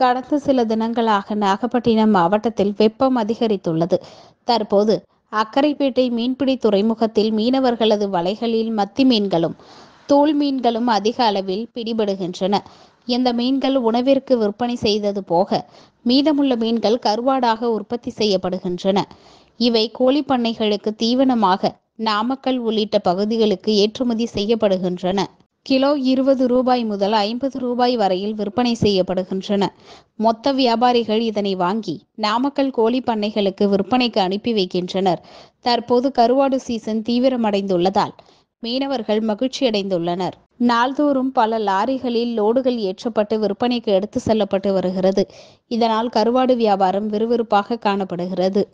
கடந்த சில தினங்களாக நாகப்பட்டினம் மாவட்டத்தில் வெப்பம் அதிகரித்துள்ளது தற்போது அக்கரைப்பேட்டை மீன்பிடி துறைமுகத்தில் மீனவர்களது வலைகளில் மத்தி மீன்களும் தோல் மீன்களும் அதிக அளவில் பிடிபடுகின்றன இந்த மீன்கள் உணவிற்கு விற்பனை செய்தது போக மீதமுள்ள மீன்கள் கருவாடாக உற்பத்தி செய்யப்படுகின்றன இவை கோழி பண்ணைகளுக்கு தீவனமாக நாமக்கல் உள்ளிட்ட பகுதிகளுக்கு ஏற்றுமதி செய்யப்படுகின்றன கிலோ இருபது ரூபாய் முதல் ஐம்பது ரூபாய் வரையில் விற்பனை செய்யப்படுகின்றன மொத்த வியாபாரிகள் இதனை வாங்கி நாமக்கல் கோழி பண்ணைகளுக்கு விற்பனைக்கு அனுப்பி வைக்கின்றனர் தற்போது கருவாடு சீசன் தீவிரமடைந்துள்ளதால் மீனவர்கள் மகிழ்ச்சியடைந்துள்ளனர் நாள்தோறும் பல லாரிகளில் லோடுகள் ஏற்றப்பட்டு விற்பனைக்கு எடுத்து செல்லப்பட்டு வருகிறது இதனால் கருவாடு வியாபாரம் விறுவிறுப்பாக காணப்படுகிறது